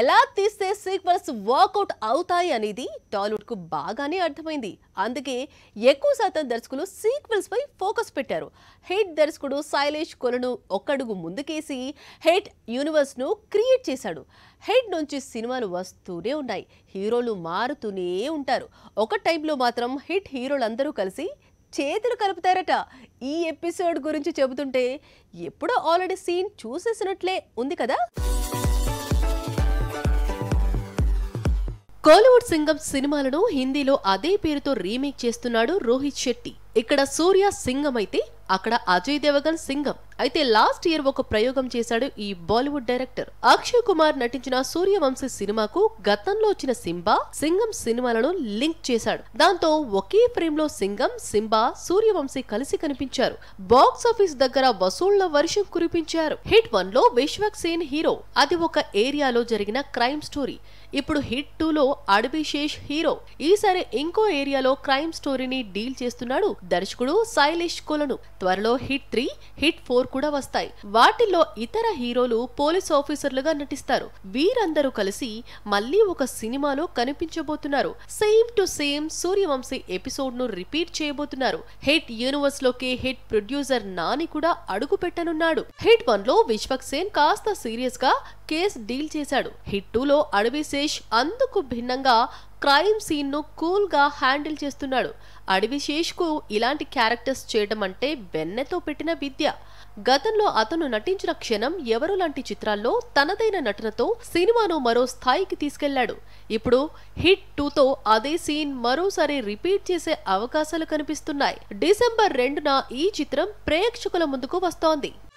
ఎలా తీస్తే sequels work out అవుతాయి అనేది టాలీవుడ్కు బాగానే అర్థమైంది అందుకే ఎక్కువ శాతం దర్శకులు పై ఫోకస్ పెట్టారు హిట్ దర్శకుడు శైలేష్ కొలను ఒక్కడుగు ముందుకేసి యూనివర్స్ యూనివర్స్ను క్రియేట్ చేశాడు హెడ్ నుంచి సినిమాలు వస్తూనే ఉన్నాయి హీరోలు మారుతూనే ఉంటారు ఒక టైంలో మాత్రం హిట్ హీరోలందరూ కలిసి చేతులు కలుపుతారట ఈ ఎపిసోడ్ గురించి చెబుతుంటే ఎప్పుడో ఆల్రెడీ సీన్ చూసేసినట్లే ఉంది కదా కోలీవుడ్ సింగం సినిమాలను హిందీలో అదే పేరుతో రీమేక్ చేస్తున్నాడు రోహిత్ శెట్టి ఇక్కడ సూర్య సింగం అయితే అక్కడ అజయ్ దేవగన్ సింగం అయితే లాస్ట్ ఇయర్ ఒక ప్రయోగం చేశాడు ఈ బాలీవుడ్ డైరెక్టర్ అక్షయ్ కుమార్ నటించిన సూర్యవంశీ సినిమాకు గతంలో వచ్చిన సింబా సింగం సినిమాలను లింక్ చేశాడు దాంతో ఒకే ఫ్రేమ్ లో సింగం సింబా సూర్యవంశీ కలిసి కనిపించారు బాక్స్ ఆఫీస్ దగ్గర వసూళ్ల వర్షం కురిపించారు హిట్ వన్ లో విశ్వక్ సేన్ హీరో అది ఒక ఏరియాలో జరిగిన క్రైమ్ స్టోరీ ఇప్పుడు హిట్ టూ లో అడబిశేష్ హీరో ఈసారి ఇంకో ఏరియాలో క్రైమ్ స్టోరీని డీల్ చేస్తున్నాడు దర్శకుడు శైలేష్ కొలను త్వరలో హిట్ త్రీ హిట్ ఫోర్ కూడా వస్తాయి వాటిల్లో ఇతర హీరోలు పోలీస్ ఆఫీసర్లుగా నటిస్తారు వీరందరూ కలిసి మళ్ళీ ఒక సినిమాలో కనిపించబోతున్నారు same to same Suryavanshi episode ను రిపీట్ చేయబోతున్నారు హిట్ యూనివర్స్ లోకి హిట్ ప్రొడ్యూసర్ నాని కూడా అడుగు పెట్టనున్నాడు హిట్ వన్ లో విశ్వక్ సేన్ కాస్త సీరియస్ గా కేసు డీల్ చేశాడు హిట్ టూలో శేష్ అందుకు భిన్నంగా క్రైమ్ సీన్ను కూల్గా హ్యాండిల్ చేస్తున్నాడు అడవిశేష్కు ఇలాంటి క్యారెక్టర్స్ చేయడం అంటే వెన్నెతో పెట్టిన విద్య గతంలో అతను నటించిన క్షణం ఎవరు లాంటి చిత్రాల్లో తనదైన నటనతో సినిమాను మరో స్థాయికి తీసుకెళ్లాడు ఇప్పుడు హిట్ టూతో అదే సీన్ మరోసారి రిపీట్ చేసే అవకాశాలు కనిపిస్తున్నాయి డిసెంబర్ రెండున ఈ చిత్రం ప్రేక్షకుల ముందుకు వస్తోంది